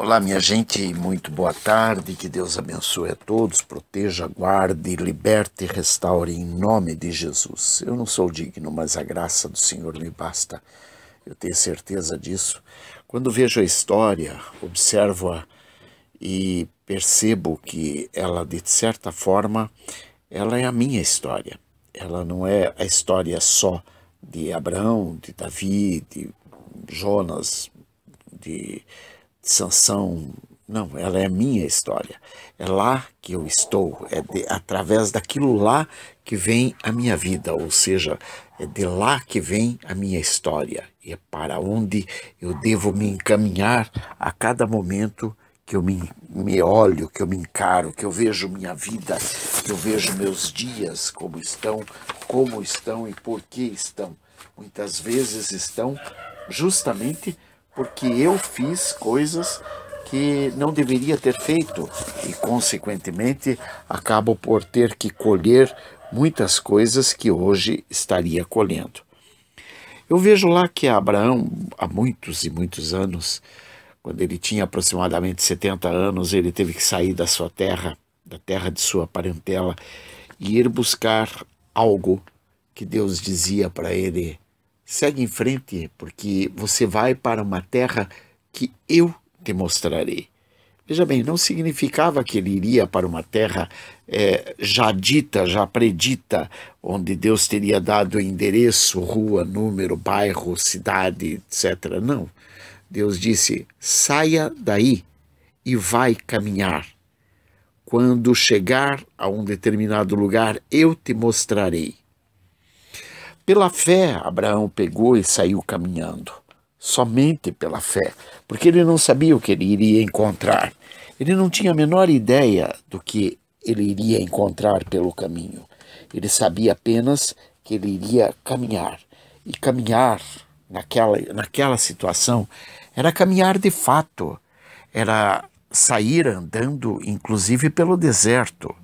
Olá, minha gente, muito boa tarde. Que Deus abençoe a todos, proteja, guarde, liberte e restaure em nome de Jesus. Eu não sou digno, mas a graça do Senhor me basta. Eu tenho certeza disso. Quando vejo a história, observo-a e percebo que ela, de certa forma, ela é a minha história. Ela não é a história só de Abraão, de Davi, de Jonas, de sanção não, ela é a minha história. É lá que eu estou, é de, através daquilo lá que vem a minha vida, ou seja, é de lá que vem a minha história e é para onde eu devo me encaminhar a cada momento que eu me, me olho, que eu me encaro, que eu vejo minha vida, que eu vejo meus dias como estão, como estão e por que estão. Muitas vezes estão justamente porque eu fiz coisas que não deveria ter feito e, consequentemente, acabo por ter que colher muitas coisas que hoje estaria colhendo. Eu vejo lá que Abraão, há muitos e muitos anos, quando ele tinha aproximadamente 70 anos, ele teve que sair da sua terra, da terra de sua parentela, e ir buscar algo que Deus dizia para ele Segue em frente, porque você vai para uma terra que eu te mostrarei. Veja bem, não significava que ele iria para uma terra é, já dita, já predita, onde Deus teria dado endereço, rua, número, bairro, cidade, etc. Não. Deus disse: saia daí e vai caminhar. Quando chegar a um determinado lugar, eu te mostrarei. Pela fé, Abraão pegou e saiu caminhando. Somente pela fé, porque ele não sabia o que ele iria encontrar. Ele não tinha a menor ideia do que ele iria encontrar pelo caminho. Ele sabia apenas que ele iria caminhar. E caminhar naquela, naquela situação era caminhar de fato, era sair andando, inclusive pelo deserto,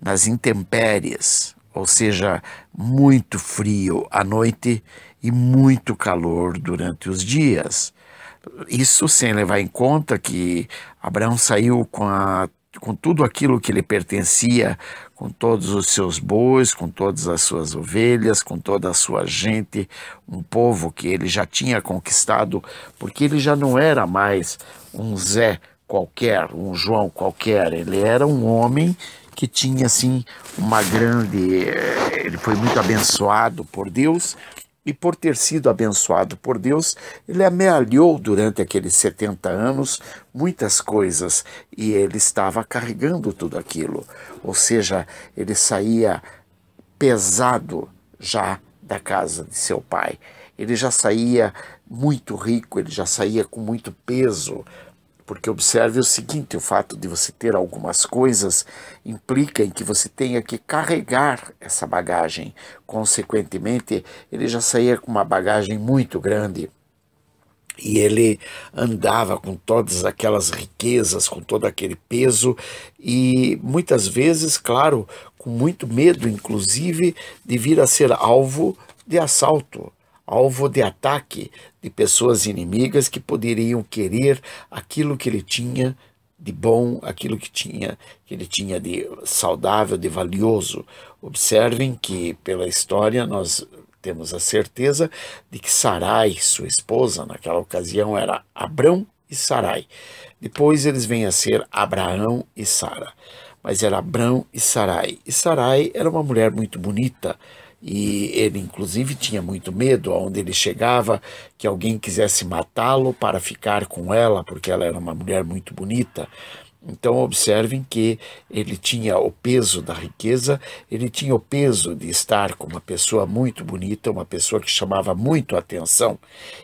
nas intempéries, ou seja, muito frio à noite e muito calor durante os dias. Isso sem levar em conta que Abraão saiu com, a, com tudo aquilo que lhe pertencia, com todos os seus bois, com todas as suas ovelhas, com toda a sua gente, um povo que ele já tinha conquistado, porque ele já não era mais um Zé qualquer, um João qualquer, ele era um homem que tinha assim uma grande. Ele foi muito abençoado por Deus e por ter sido abençoado por Deus, ele amealhou durante aqueles 70 anos muitas coisas e ele estava carregando tudo aquilo. Ou seja, ele saía pesado já da casa de seu pai. Ele já saía muito rico, ele já saía com muito peso porque observe o seguinte: o fato de você ter algumas coisas implica em que você tenha que carregar essa bagagem. Consequentemente, ele já saía com uma bagagem muito grande. E ele andava com todas aquelas riquezas, com todo aquele peso, e muitas vezes, claro, com muito medo, inclusive, de vir a ser alvo de assalto alvo de ataque de pessoas inimigas que poderiam querer aquilo que ele tinha de bom, aquilo que tinha que ele tinha de saudável, de valioso. Observem que pela história nós temos a certeza de que Sarai, sua esposa, naquela ocasião era Abrão e Sarai. Depois eles vêm a ser Abraão e Sara. Mas era Abrão e Sarai. E Sarai era uma mulher muito bonita, e ele inclusive tinha muito medo aonde ele chegava que alguém quisesse matá-lo para ficar com ela, porque ela era uma mulher muito bonita. Então observem que ele tinha o peso da riqueza, ele tinha o peso de estar com uma pessoa muito bonita, uma pessoa que chamava muito a atenção.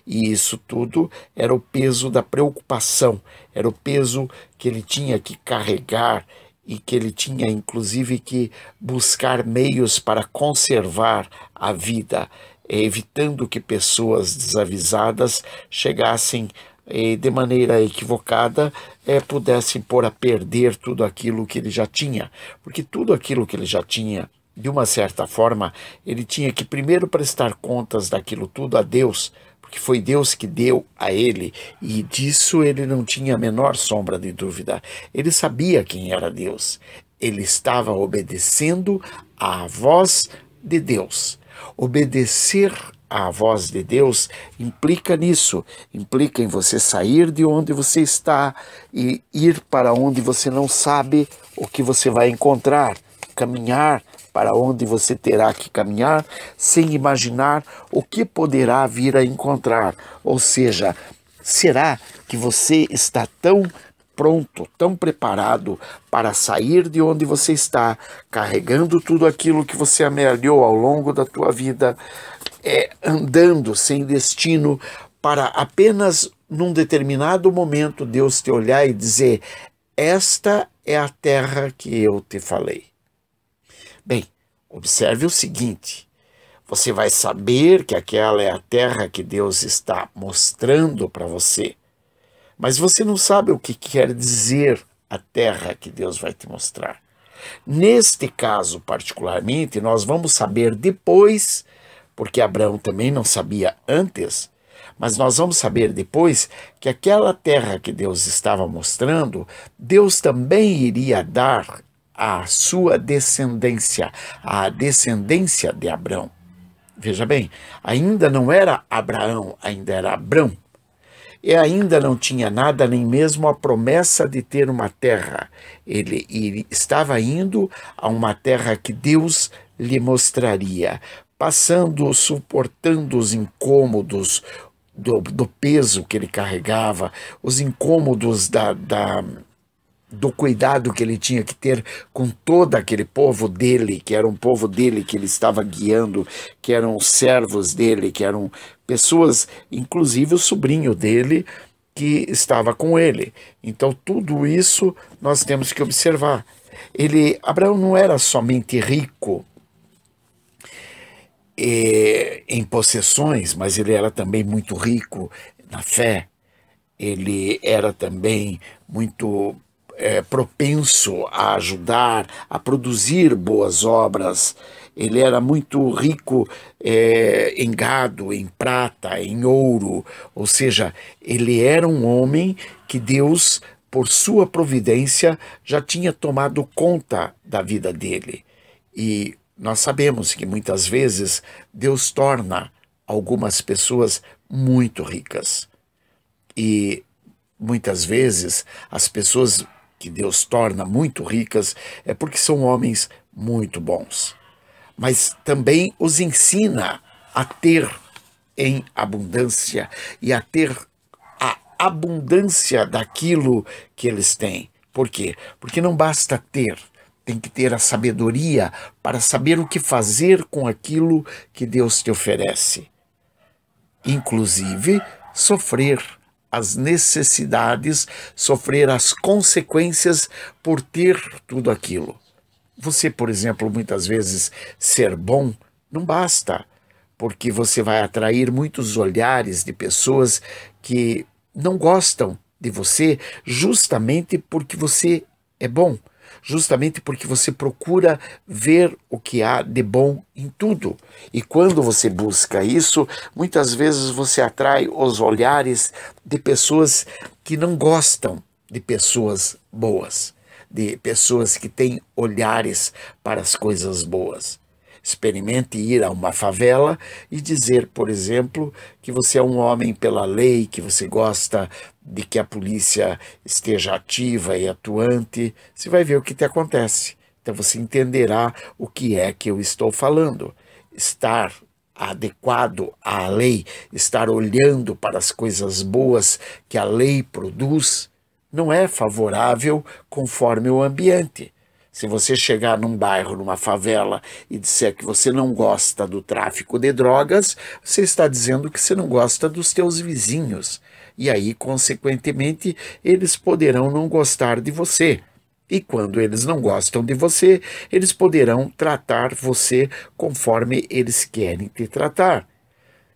E isso tudo era o peso da preocupação, era o peso que ele tinha que carregar e que ele tinha inclusive que buscar meios para conservar a vida, evitando que pessoas desavisadas chegassem eh, de maneira equivocada é, pudessem pôr a perder tudo aquilo que ele já tinha, porque tudo aquilo que ele já tinha de uma certa forma, ele tinha que primeiro prestar contas daquilo tudo a Deus, que foi Deus que deu a ele, e disso ele não tinha a menor sombra de dúvida. Ele sabia quem era Deus. Ele estava obedecendo à voz de Deus. Obedecer à voz de Deus implica nisso, implica em você sair de onde você está e ir para onde você não sabe o que você vai encontrar, caminhar para onde você terá que caminhar, sem imaginar o que poderá vir a encontrar. Ou seja, será que você está tão pronto, tão preparado para sair de onde você está, carregando tudo aquilo que você amealhou ao longo da tua vida, é, andando sem destino, para apenas num determinado momento Deus te olhar e dizer: Esta é a terra que eu te falei. Bem, observe o seguinte: você vai saber que aquela é a terra que Deus está mostrando para você, mas você não sabe o que quer dizer a terra que Deus vai te mostrar. Neste caso, particularmente, nós vamos saber depois, porque Abraão também não sabia antes, mas nós vamos saber depois que aquela terra que Deus estava mostrando, Deus também iria dar a sua descendência, a descendência de Abrão. Veja bem, ainda não era Abraão, ainda era Abrão. E ainda não tinha nada, nem mesmo a promessa de ter uma terra. Ele, ele estava indo a uma terra que Deus lhe mostraria, passando, suportando os incômodos, do, do, peso que ele carregava, os incômodos da, da, do cuidado que ele tinha que ter com todo aquele povo dele, que era um povo dele que ele estava guiando, que eram servos dele, que eram pessoas, inclusive o sobrinho dele, que estava com ele. Então, tudo isso nós temos que observar. Ele, Abraão não era somente rico e, eh, em possessões, mas ele era também muito rico na fé. Ele era também muito é, propenso a ajudar, a produzir boas obras. Ele era muito rico é, em gado, em prata, em ouro, ou seja, ele era um homem que Deus, por sua providência, já tinha tomado conta da vida dele. E nós sabemos que muitas vezes Deus torna algumas pessoas muito ricas. E muitas vezes as pessoas que Deus torna muito ricas, é porque são homens muito bons. Mas também os ensina a ter em abundância e a ter a abundância daquilo que eles têm. Por quê? Porque não basta ter, tem que ter a sabedoria para saber o que fazer com aquilo que Deus te oferece. Inclusive, sofrer as necessidades, sofrer as consequências por ter tudo aquilo. Você, por exemplo, muitas vezes ser bom não basta, porque você vai atrair muitos olhares de pessoas que não gostam de você justamente porque você é bom justamente porque você procura ver o que há de bom em tudo. E quando você busca isso, muitas vezes você atrai os olhares de pessoas que não gostam de pessoas boas, de pessoas que têm olhares para as coisas boas. Experimente ir a uma favela e dizer, por exemplo, que você é um homem pela lei, que você gosta de que a polícia esteja ativa e atuante. Você vai ver o que te acontece. Então você entenderá o que é que eu estou falando. Estar adequado à lei, estar olhando para as coisas boas que a lei produz, não é favorável conforme o ambiente. Se você chegar num bairro, numa favela e disser que você não gosta do tráfico de drogas, você está dizendo que você não gosta dos teus vizinhos. E aí, consequentemente, eles poderão não gostar de você. E quando eles não gostam de você, eles poderão tratar você conforme eles querem te tratar.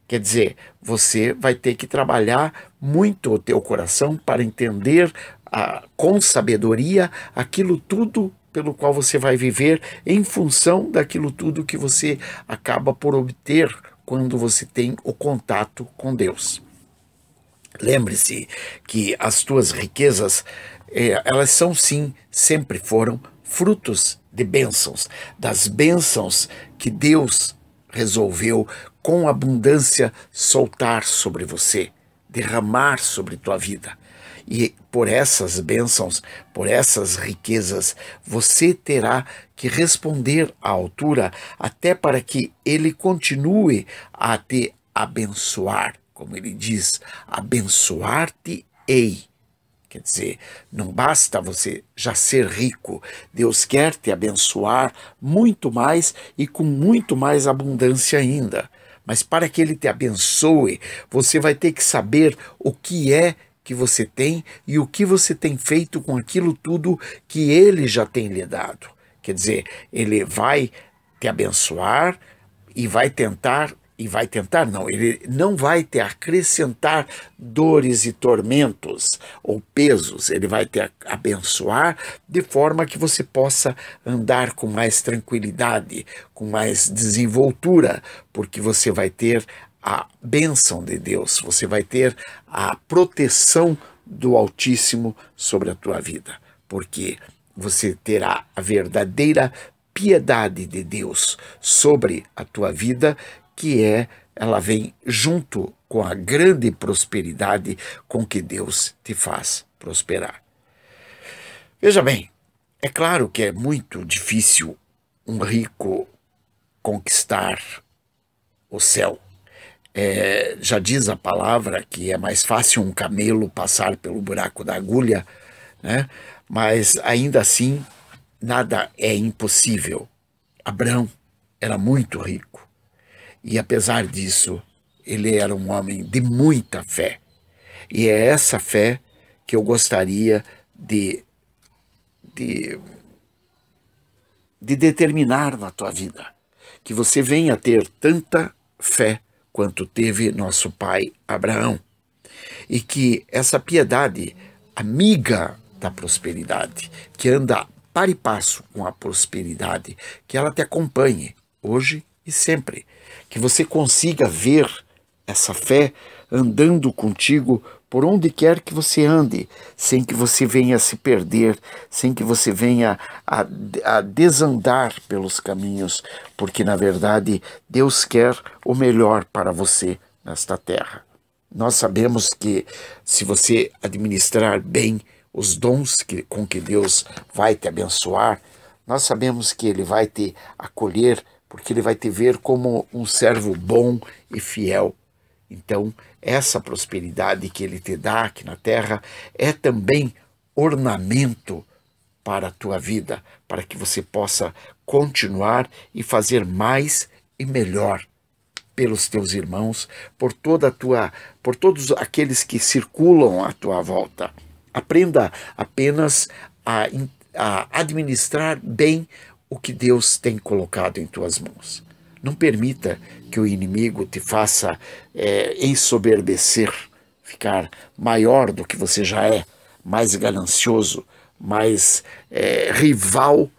Quer dizer, você vai ter que trabalhar muito o teu coração para entender a, com sabedoria aquilo tudo pelo qual você vai viver em função daquilo tudo que você acaba por obter quando você tem o contato com Deus. Lembre-se que as tuas riquezas, eh, elas são sim, sempre foram frutos de bênçãos, das bênçãos que Deus resolveu com abundância soltar sobre você, derramar sobre tua vida. E por essas bênçãos, por essas riquezas, você terá que responder à altura, até para que ele continue a te abençoar, como ele diz: abençoar-te-ei. Quer dizer, não basta você já ser rico. Deus quer te abençoar muito mais e com muito mais abundância ainda. Mas para que Ele te abençoe, você vai ter que saber o que é que você tem e o que você tem feito com aquilo tudo que ele já tem lhe dado. Quer dizer, ele vai te abençoar e vai tentar e vai tentar não, ele não vai te acrescentar dores e tormentos ou pesos, ele vai te abençoar de forma que você possa andar com mais tranquilidade, com mais desenvoltura, porque você vai ter a bênção de Deus, você vai ter a proteção do Altíssimo sobre a tua vida, porque você terá a verdadeira piedade de Deus sobre a tua vida, que é ela vem junto com a grande prosperidade com que Deus te faz prosperar. Veja bem, é claro que é muito difícil um rico conquistar o céu é, já diz a palavra que é mais fácil um camelo passar pelo buraco da agulha, né? mas ainda assim nada é impossível. Abraão era muito rico e, apesar disso, ele era um homem de muita fé. E é essa fé que eu gostaria de, de, de determinar na tua vida. Que você venha a ter tanta fé quanto teve nosso pai Abraão. E que essa piedade, amiga da prosperidade, que anda par e passo com a prosperidade, que ela te acompanhe hoje e sempre. Que você consiga ver essa fé andando contigo por onde quer que você ande, sem que você venha a se perder, sem que você venha a, a, desandar pelos caminhos, porque na verdade Deus quer o melhor para você nesta terra. Nós sabemos que se você administrar bem os dons que, com que Deus vai te abençoar, nós sabemos que Ele vai te acolher, porque Ele vai te ver como um servo bom e fiel. Então, essa prosperidade que ele te dá aqui na terra é também ornamento para a tua vida, para que você possa continuar e fazer mais e melhor pelos teus irmãos, por toda a tua, por todos aqueles que circulam à tua volta. Aprenda apenas a, a administrar bem o que Deus tem colocado em tuas mãos. Não permita que o inimigo te faça é, ensoberbecer, ficar maior do que você já é, mais ganancioso, mais é, rival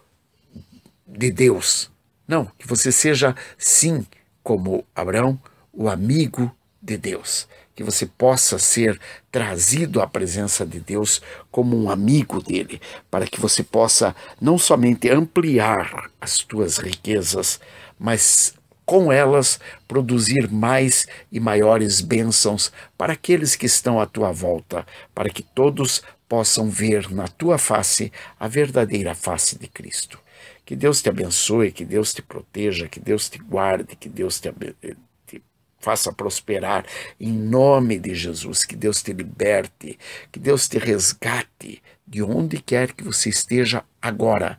de Deus. Não, que você seja, sim, como Abraão, o amigo de Deus. Que você possa ser trazido à presença de Deus como um amigo dele, para que você possa não somente ampliar as tuas riquezas, mas com elas produzir mais e maiores bênçãos para aqueles que estão à tua volta, para que todos possam ver na tua face a verdadeira face de Cristo. Que Deus te abençoe, que Deus te proteja, que Deus te guarde, que Deus te, eh, te faça prosperar em nome de Jesus, que Deus te liberte, que Deus te resgate de onde quer que você esteja agora.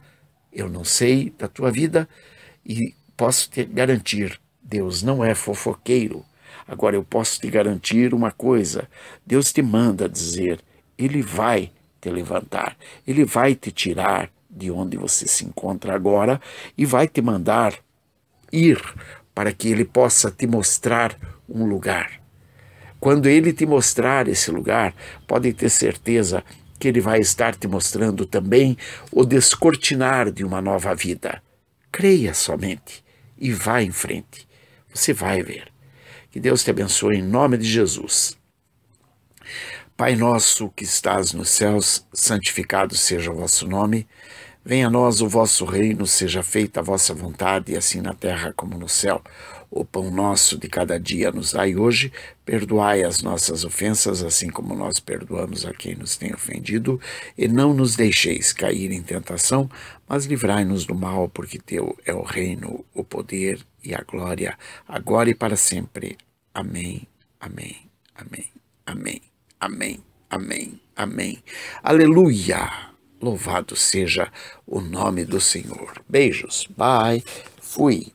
Eu não sei da tua vida e posso te garantir: Deus não é fofoqueiro. Agora eu posso te garantir uma coisa: Deus te manda dizer, Ele vai te levantar, Ele vai te tirar de onde você se encontra agora e vai te mandar ir para que Ele possa te mostrar um lugar. Quando Ele te mostrar esse lugar, pode ter certeza que Ele vai estar te mostrando também o descortinar de uma nova vida. Creia somente e vá em frente. Você vai ver. Que Deus te abençoe em nome de Jesus. Pai nosso que estás nos céus, santificado seja o vosso nome. Venha a nós o vosso reino, seja feita a vossa vontade, assim na terra como no céu. O pão nosso de cada dia nos dai hoje, perdoai as nossas ofensas, assim como nós perdoamos a quem nos tem ofendido, e não nos deixeis cair em tentação, mas livrai-nos do mal, porque teu é o reino, o poder e a glória, agora e para sempre. Amém. Amém. Amém. Amém. Amém. Amém. Amém. Aleluia. Louvado seja o nome do Senhor. Beijos. Bye. Fui.